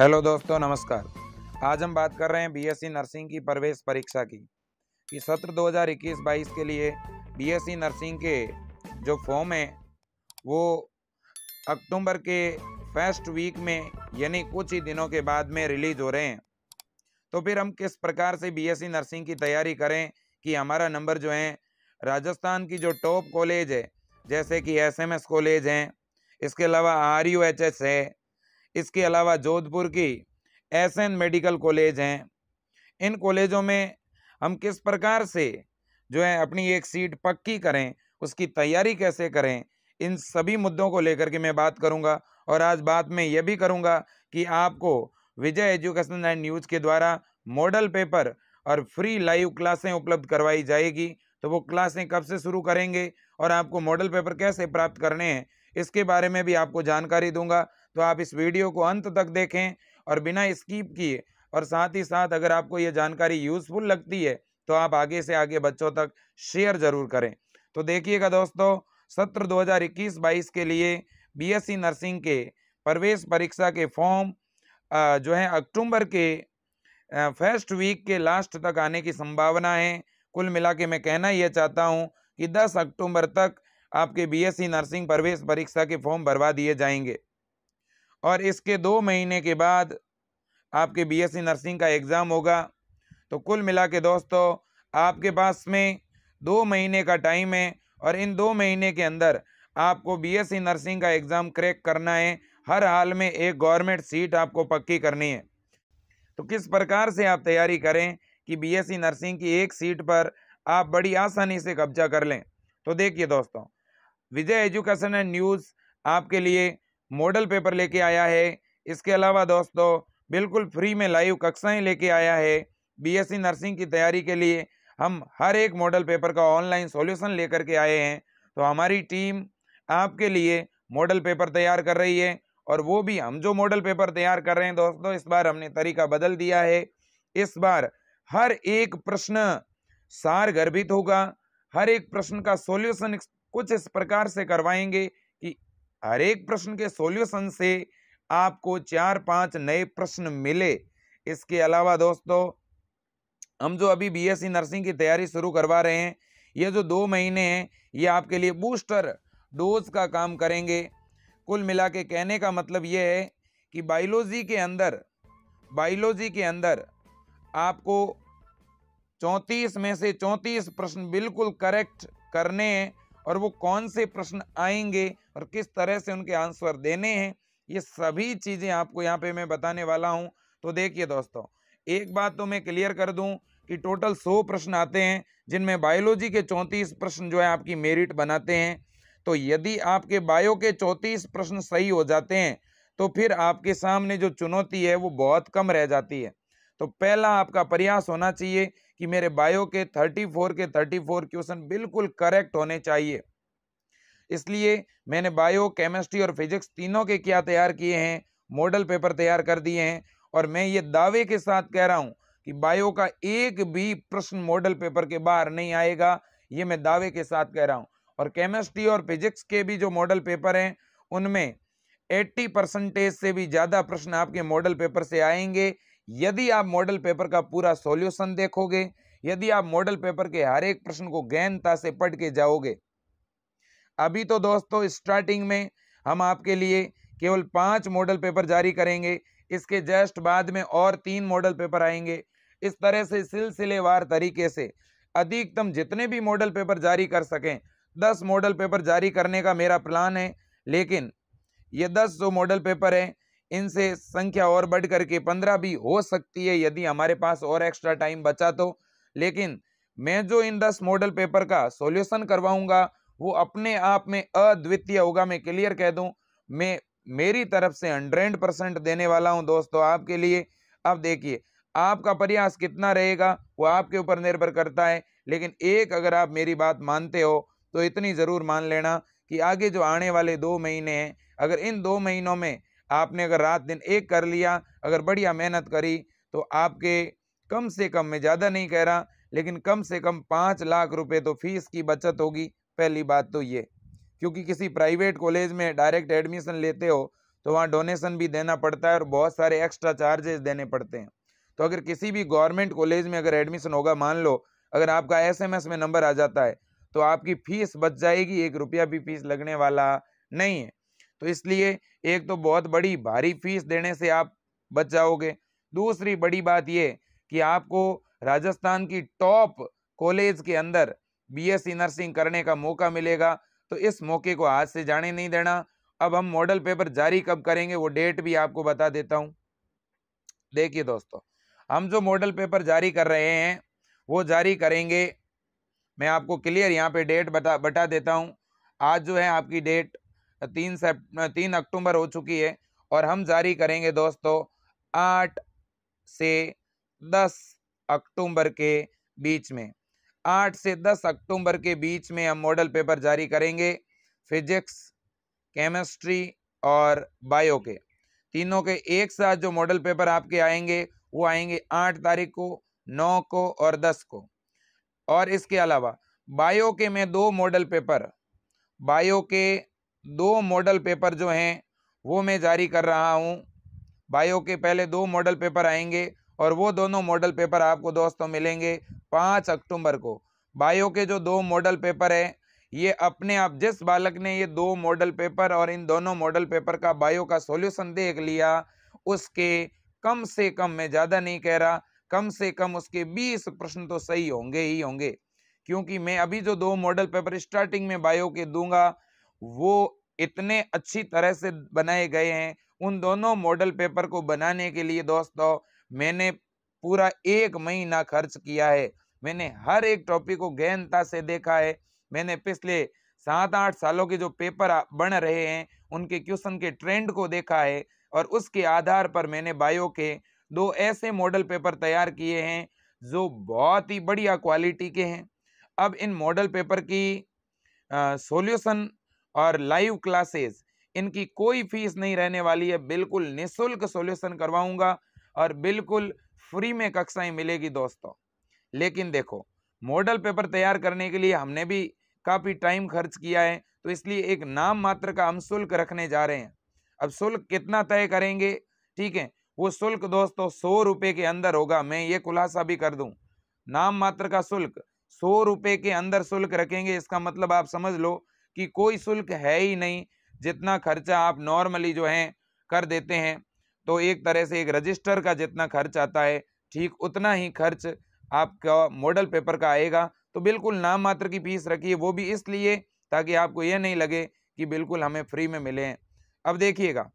hello दोस्तों नमस्कार आज हम बात कर रहे हैं बीएससी e नर्सिंग की प्रवेश परीक्षा की कि सत्र 2021-22 के लिए बीएससी e नर्सिंग के जो फॉर्म है वो अक्टूबर के फर्स्ट वीक में यानी कुछ ही दिनों के बाद में रिलीज हो रहे हैं तो फिर हम किस प्रकार से बीएससी e नर्सिंग की तैयारी करें कि हमारा नंबर जो है राजस्थान की जो टॉप कॉलेज है जैसे कि एसएमएस कॉलेज हैं इसके अलावा आर है इसके अलावा जोधपुर की एस एन मेडिकल कॉलेज हैं इन कॉलेजों में हम किस प्रकार से जो है अपनी एक सीट पक्की करें उसकी तैयारी कैसे करें इन सभी मुद्दों को लेकर के मैं बात करूंगा और आज बात में यह भी करूंगा कि आपको विजय एजुकेशन एंड न्यूज़ के द्वारा मॉडल पेपर और फ्री लाइव क्लासें उपलब्ध करवाई जाएगी तो वो क्लासें कब से शुरू करेंगे और आपको मॉडल पेपर कैसे प्राप्त करने हैं इसके बारे में भी आपको जानकारी दूंगा तो आप इस वीडियो को अंत तक देखें और बिना स्कीप किए और साथ ही साथ अगर आपको ये जानकारी यूज़फुल लगती है तो आप आगे से आगे बच्चों तक शेयर ज़रूर करें तो देखिएगा दोस्तों सत्र 2021-22 के लिए बीएससी नर्सिंग के प्रवेश परीक्षा के फॉर्म जो है अक्टूबर के फर्स्ट वीक के लास्ट तक आने की संभावना है कुल मिला के मैं कहना यह चाहता हूँ कि 10 अक्टूबर तक आपके बीएससी नर्सिंग प्रवेश परीक्षा के फॉर्म भरवा दिए जाएंगे और इसके दो महीने के बाद आपके बीएससी नर्सिंग का एग्ज़ाम होगा तो कुल मिला के दोस्तों आपके पास में दो महीने का टाइम है और इन दो महीने के अंदर आपको बीएससी नर्सिंग का एग्ज़ाम क्रैक करना है हर हाल में एक गवर्नमेंट सीट आपको पक्की करनी है तो किस प्रकार से आप तैयारी करें कि बीएससी नर्सिंग की एक सीट पर आप बड़ी आसानी से कब्जा कर लें तो देखिए दोस्तों विजय एजुकेशन एंड न्यूज़ आपके लिए मॉडल पेपर लेके आया है इसके अलावा दोस्तों बिल्कुल फ्री में लाइव कक्षाएं लेके आया है बीएससी नर्सिंग की तैयारी के लिए हम हर एक मॉडल पेपर का ऑनलाइन सॉल्यूशन लेकर के आए हैं तो हमारी टीम आपके लिए मॉडल पेपर तैयार कर रही है और वो भी हम जो मॉडल पेपर तैयार कर रहे हैं दोस्तों इस बार हमने तरीका बदल दिया है इस बार हर एक प्रश्न सार गर्भित होगा हर एक प्रश्न का सॉल्यूशन कुछ इस प्रकार से करवाएंगे हर एक प्रश्न के सॉल्यूशन से आपको चार पांच नए प्रश्न मिले इसके अलावा दोस्तों हम जो अभी बीएससी e नर्सिंग की तैयारी शुरू करवा रहे हैं ये जो दो महीने हैं ये आपके लिए बूस्टर डोज का काम करेंगे कुल मिला के कहने का मतलब ये है कि बायोलॉजी के अंदर बायोलॉजी के अंदर आपको चौंतीस में से चौंतीस प्रश्न बिल्कुल करेक्ट करने हैं और वो कौन से प्रश्न आएंगे और किस तरह से उनके आंसर देने हैं ये सभी चीज़ें आपको यहाँ पे मैं बताने वाला हूँ तो देखिए दोस्तों एक बात तो मैं क्लियर कर दूँ कि टोटल सौ प्रश्न आते हैं जिनमें बायोलॉजी के चौंतीस प्रश्न जो है आपकी मेरिट बनाते हैं तो यदि आपके बायो के चौंतीस प्रश्न सही हो जाते हैं तो फिर आपके सामने जो चुनौती है वो बहुत कम रह जाती है तो पहला आपका प्रयास होना चाहिए कि मेरे बायो के 34 के 34 क्वेश्चन बिल्कुल करेक्ट होने चाहिए इसलिए मैंने बायो केमिस्ट्री और फिजिक्स तीनों के क्या तैयार किए हैं मॉडल पेपर तैयार कर दिए हैं और मैं ये दावे के साथ कह रहा हूँ कि बायो का एक भी प्रश्न मॉडल पेपर के बाहर नहीं आएगा ये मैं दावे के साथ कह रहा हूँ और केमिस्ट्री और फिजिक्स के भी जो मॉडल पेपर हैं उनमें 80 परसेंटेज से भी ज़्यादा प्रश्न आपके मॉडल पेपर से आएंगे यदि आप मॉडल पेपर का पूरा सॉल्यूशन देखोगे यदि आप मॉडल पेपर के हर एक प्रश्न को गहनता से पढ़ के जाओगे अभी तो दोस्तों स्टार्टिंग में हम आपके लिए केवल पांच मॉडल पेपर जारी करेंगे इसके जस्ट बाद में और तीन मॉडल पेपर आएंगे इस तरह से सिलसिलेवार तरीके से अधिकतम जितने भी मॉडल पेपर जारी कर सकें दस मॉडल पेपर जारी करने का मेरा प्लान है लेकिन ये दस जो मॉडल पेपर हैं इनसे संख्या और बढ़ करके पंद्रह भी हो सकती है यदि हमारे पास और एक्स्ट्रा टाइम बचा तो लेकिन मैं जो इन दस मॉडल पेपर का सॉल्यूशन करवाऊंगा वो अपने आप में अद्वितीय होगा मैं क्लियर कह दूं मैं मेरी तरफ से हंड्रेड परसेंट देने वाला हूं दोस्तों आपके लिए अब देखिए आपका प्रयास कितना रहेगा वो आपके ऊपर निर्भर करता है लेकिन एक अगर आप मेरी बात मानते हो तो इतनी ज़रूर मान लेना कि आगे जो आने वाले दो महीने हैं अगर इन दो महीनों में आपने अगर रात दिन एक कर लिया अगर बढ़िया मेहनत करी तो आपके कम से कम मैं ज़्यादा नहीं कह रहा लेकिन कम से कम पाँच लाख रुपए तो फीस की बचत होगी पहली बात तो ये क्योंकि किसी प्राइवेट कॉलेज में डायरेक्ट एडमिशन लेते हो तो वहाँ डोनेशन भी देना पड़ता है और बहुत सारे एक्स्ट्रा चार्जेस देने पड़ते हैं तो अगर किसी भी गवर्नमेंट कॉलेज में अगर एडमिशन होगा मान लो अगर आपका एसएमएस में नंबर आ जाता है तो आपकी फ़ीस बच जाएगी एक रुपया भी फीस लगने वाला नहीं है तो इसलिए एक तो बहुत बड़ी भारी फीस देने से आप बच जाओगे दूसरी बड़ी बात ये कि आपको राजस्थान की टॉप कॉलेज के अंदर बीएससी नर्सिंग करने का मौका मिलेगा तो इस मौके को आज से जाने नहीं देना अब हम मॉडल पेपर जारी कब करेंगे वो डेट भी आपको बता देता हूँ देखिए दोस्तों हम जो मॉडल पेपर जारी कर रहे हैं वो जारी करेंगे मैं आपको क्लियर यहाँ पे डेट बता बता देता हूँ आज जो है आपकी डेट तीन सेप्ट तीन अक्टूबर हो चुकी है और हम जारी करेंगे दोस्तों आठ से दस अक्टूबर के बीच में आठ से दस अक्टूबर के बीच में हम मॉडल पेपर जारी करेंगे फिजिक्स केमिस्ट्री और बायो के तीनों के एक साथ जो मॉडल पेपर आपके आएंगे वो आएंगे आठ तारीख को नौ को और दस को और इसके अलावा बायो के में दो मॉडल पेपर बायो के दो मॉडल पेपर जो हैं वो मैं जारी कर रहा हूँ बायो के पहले दो मॉडल पेपर आएंगे और वो दोनों मॉडल पेपर आपको दोस्तों मिलेंगे पाँच अक्टूबर को बायो के जो दो मॉडल पेपर है ये अपने आप जिस बालक ने ये दो मॉडल पेपर और इन दोनों मॉडल पेपर का बायो का सॉल्यूशन देख लिया उसके कम से कम मैं ज़्यादा नहीं कह रहा कम से कम उसके बीस प्रश्न तो सही होंगे ही होंगे क्योंकि मैं अभी जो दो मॉडल पेपर स्टार्टिंग में बायो के दूंगा वो इतने अच्छी तरह से बनाए गए हैं उन दोनों मॉडल पेपर को बनाने के लिए दोस्तों मैंने पूरा एक महीना खर्च किया है मैंने हर एक टॉपिक को गहनता से देखा है मैंने पिछले सात आठ सालों के जो पेपर बन रहे हैं उनके क्वेश्चन के ट्रेंड को देखा है और उसके आधार पर मैंने बायो के दो ऐसे मॉडल पेपर तैयार किए हैं जो बहुत ही बढ़िया क्वालिटी के हैं अब इन मॉडल पेपर की सॉल्यूशन और लाइव क्लासेस इनकी कोई फीस नहीं रहने वाली है बिल्कुल निशुल्क सॉल्यूशन करवाऊंगा और बिल्कुल फ्री में कक्षाएं मिलेगी दोस्तों लेकिन देखो मॉडल पेपर तैयार करने के लिए हमने भी काफ़ी टाइम खर्च किया है तो इसलिए एक नाम मात्र का हम शुल्क रखने जा रहे हैं अब शुल्क कितना तय करेंगे ठीक है वो शुल्क दोस्तों सौ रुपये के अंदर होगा मैं ये खुलासा भी कर दूँ नाम मात्र का शुल्क सौ रुपये के अंदर शुल्क रखेंगे इसका मतलब आप समझ लो कि कोई शुल्क है ही नहीं जितना खर्चा आप नॉर्मली जो है कर देते हैं तो एक तरह से एक रजिस्टर का जितना खर्च आता है ठीक उतना ही खर्च आपका मॉडल पेपर का आएगा तो बिल्कुल नाम मात्र की फीस रखिए वो भी इसलिए ताकि आपको यह नहीं लगे कि बिल्कुल हमें फ्री में मिले हैं अब देखिएगा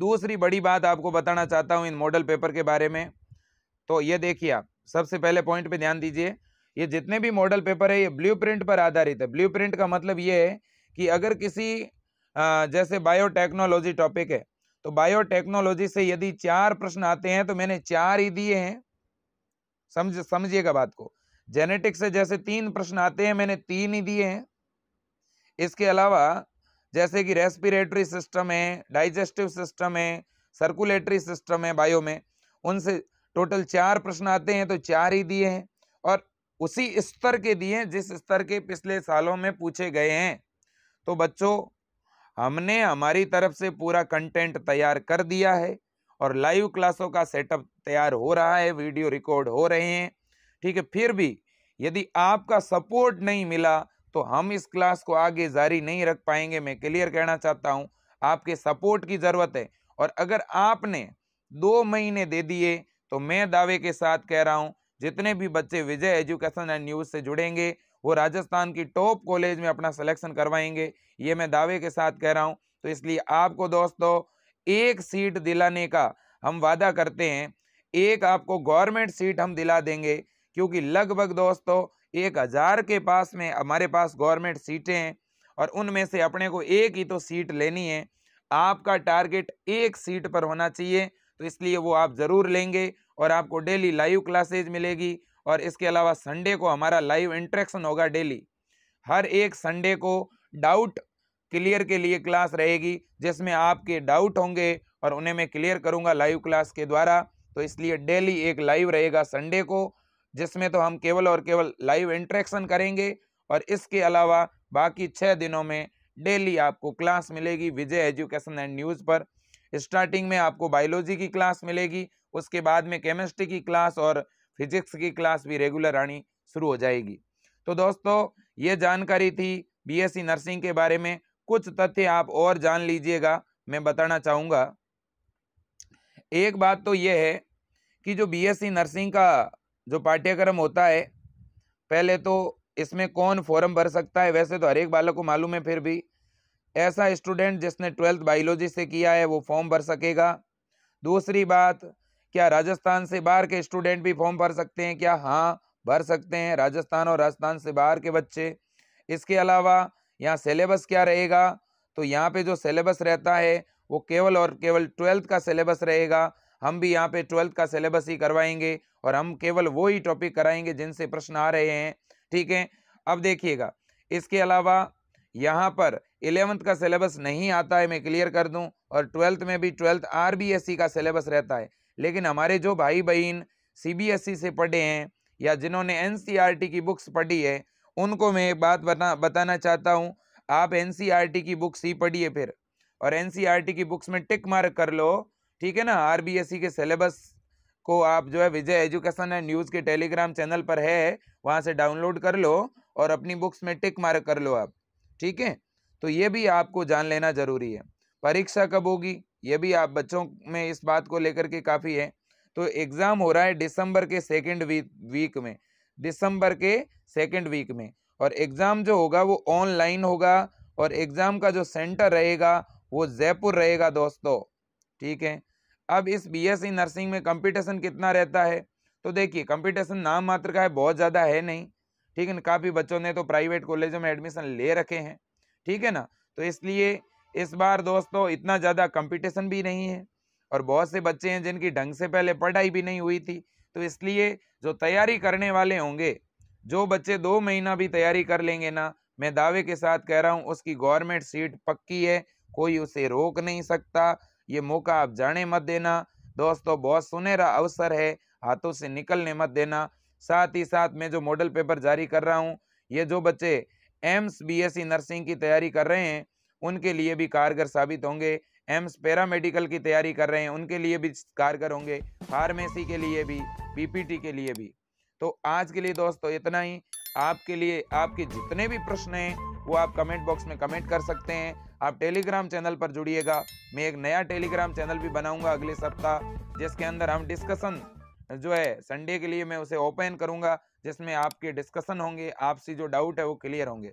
दूसरी बड़ी बात आपको बताना चाहता हूँ इन मॉडल पेपर के बारे में तो ये देखिए आप सबसे पहले पॉइंट पे ध्यान दीजिए ये जितने भी मॉडल पेपर है ये ब्लूप्रिंट पर आधारित है ब्लूप्रिंट का मतलब ये है कि अगर किसी जैसे बायोटेक्नोलॉजी टॉपिक है तो बायोटेक्नोलॉजी से यदि चार प्रश्न आते हैं तो मैंने चार ही दिए हैं समझ समझिएगा बात को जेनेटिक्स से जैसे तीन प्रश्न आते हैं मैंने तीन ही दिए हैं इसके अलावा जैसे कि रेस्पिरेटरी सिस्टम है डाइजेस्टिव सिस्टम है सर्कुलेटरी सिस्टम है बायो में उनसे टोटल चार प्रश्न आते हैं तो चार ही दिए हैं और उसी स्तर के दिए जिस स्तर के पिछले सालों में पूछे गए हैं तो बच्चों हमने हमारी तरफ से पूरा कंटेंट तैयार कर दिया है और लाइव क्लासों का सेटअप तैयार हो रहा है वीडियो रिकॉर्ड हो रहे हैं ठीक है फिर भी यदि आपका सपोर्ट नहीं मिला तो हम इस क्लास को आगे जारी नहीं रख पाएंगे मैं क्लियर कहना चाहता हूँ आपके सपोर्ट की ज़रूरत है और अगर आपने दो महीने दे दिए तो मैं दावे के साथ कह रहा हूँ जितने भी बच्चे विजय एजुकेशन एंड न्यूज़ से जुड़ेंगे वो राजस्थान की टॉप कॉलेज में अपना सिलेक्शन करवाएंगे ये मैं दावे के साथ कह रहा हूँ तो इसलिए आपको दोस्तों एक सीट दिलाने का हम वादा करते हैं एक आपको गवर्नमेंट सीट हम दिला देंगे क्योंकि लगभग दोस्तों एक हज़ार के पास में हमारे पास गवर्नमेंट सीटें हैं और उनमें से अपने को एक ही तो सीट लेनी है आपका टारगेट एक सीट पर होना चाहिए तो इसलिए वो आप ज़रूर लेंगे और आपको डेली लाइव क्लासेज मिलेगी और इसके अलावा संडे को हमारा लाइव इंट्रैक्शन होगा डेली हर एक संडे को डाउट क्लियर के लिए क्लास रहेगी जिसमें आपके डाउट होंगे और उन्हें मैं क्लियर करूंगा लाइव क्लास के द्वारा तो इसलिए डेली एक लाइव रहेगा संडे को जिसमें तो हम केवल और केवल लाइव इंट्रैक्शन करेंगे और इसके अलावा बाकी छः दिनों में डेली आपको क्लास मिलेगी विजय एजुकेशन एंड न्यूज़ पर स्टार्टिंग में आपको बायोलॉजी की क्लास मिलेगी उसके बाद में केमिस्ट्री की क्लास और फिजिक्स की क्लास भी रेगुलर आनी शुरू हो जाएगी तो दोस्तों ये जानकारी थी बीएससी e नर्सिंग के बारे में कुछ तथ्य आप और जान लीजिएगा मैं बताना चाहूँगा एक बात तो ये है कि जो बीएससी e नर्सिंग का जो पाठ्यक्रम होता है पहले तो इसमें कौन फॉर्म भर सकता है वैसे तो हर एक बालक को मालूम है फिर भी ऐसा स्टूडेंट जिसने ट्वेल्थ बायोलॉजी से किया है वो फॉर्म भर सकेगा दूसरी बात क्या राजस्थान से बाहर के स्टूडेंट भी फॉर्म भर सकते हैं क्या हाँ भर सकते हैं राजस्थान और राजस्थान से बाहर के बच्चे इसके अलावा यहाँ सिलेबस क्या रहेगा तो यहाँ पे जो सिलेबस रहता है वो केवल और केवल ट्वेल्थ का सिलेबस रहेगा हम भी यहाँ पे ट्वेल्थ का सिलेबस ही करवाएंगे और हम केवल वो ही टॉपिक कराएंगे जिनसे प्रश्न आ रहे हैं ठीक है अब देखिएगा इसके अलावा यहाँ पर इलेवंथ का सिलेबस नहीं आता है मैं क्लियर कर दूँ और ट्वेल्थ में भी ट्वेल्थ आर का सिलेबस रहता है लेकिन हमारे जो भाई बहन सी से पढ़े हैं या जिन्होंने एन की बुक्स पढ़ी है उनको मैं एक बात बता बताना चाहता हूँ आप एन की बुक्स ही पढ़िए फिर और एन की बुक्स में टिक मार्क कर लो ठीक है ना आर के सिलेबस को आप जो है विजय एजुकेशन एंड न्यूज़ के टेलीग्राम चैनल पर है वहाँ से डाउनलोड कर लो और अपनी बुक्स में टिक मार्क कर लो आप ठीक है तो ये भी आपको जान लेना ज़रूरी है परीक्षा कब होगी ये भी आप बच्चों में इस बात को लेकर के काफ़ी है तो एग्ज़ाम हो रहा है दिसंबर के सेकेंड वी, वीक में दिसंबर के सेकेंड वीक में और एग्ज़ाम जो होगा वो ऑनलाइन होगा और एग्ज़ाम का जो सेंटर रहेगा वो जयपुर रहेगा दोस्तों ठीक है अब इस बीएससी e नर्सिंग में कंपटीशन कितना रहता है तो देखिए कंपटीशन नाम मात्र का है बहुत ज़्यादा है नहीं ठीक है ना काफ़ी बच्चों ने तो प्राइवेट कॉलेजों में एडमिशन ले रखे हैं ठीक है ना तो इसलिए इस बार दोस्तों इतना ज़्यादा कंपटीशन भी नहीं है और बहुत से बच्चे हैं जिनकी ढंग से पहले पढ़ाई भी नहीं हुई थी तो इसलिए जो तैयारी करने वाले होंगे जो बच्चे दो महीना भी तैयारी कर लेंगे ना मैं दावे के साथ कह रहा हूँ उसकी गवर्नमेंट सीट पक्की है कोई उसे रोक नहीं सकता ये मौका आप जाने मत देना दोस्तों बहुत सुनहरा अवसर है हाथों से निकलने मत देना साथ ही साथ मैं जो मॉडल पेपर जारी कर रहा हूँ ये जो बच्चे एम्स बीएससी नर्सिंग की तैयारी कर रहे हैं उनके लिए भी कारगर साबित होंगे एम्स पैरामेडिकल की तैयारी कर रहे हैं उनके लिए भी कारगर होंगे फार्मेसी के लिए भी पीपीटी के लिए भी तो आज के लिए दोस्तों इतना ही आपके लिए आपके जितने भी प्रश्न हैं वो आप कमेंट बॉक्स में कमेंट कर सकते हैं आप टेलीग्राम चैनल पर जुड़िएगा मैं एक नया टेलीग्राम चैनल भी बनाऊंगा अगले सप्ताह जिसके अंदर हम डिस्कशन जो है संडे के लिए मैं उसे ओपन करूंगा जिसमें आपके डिस्कशन होंगे आपसी जो डाउट है वो क्लियर होंगे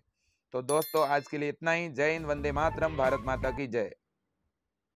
तो दोस्तों आज के लिए इतना ही जय हिंद वंदे मातरम भारत माता की जय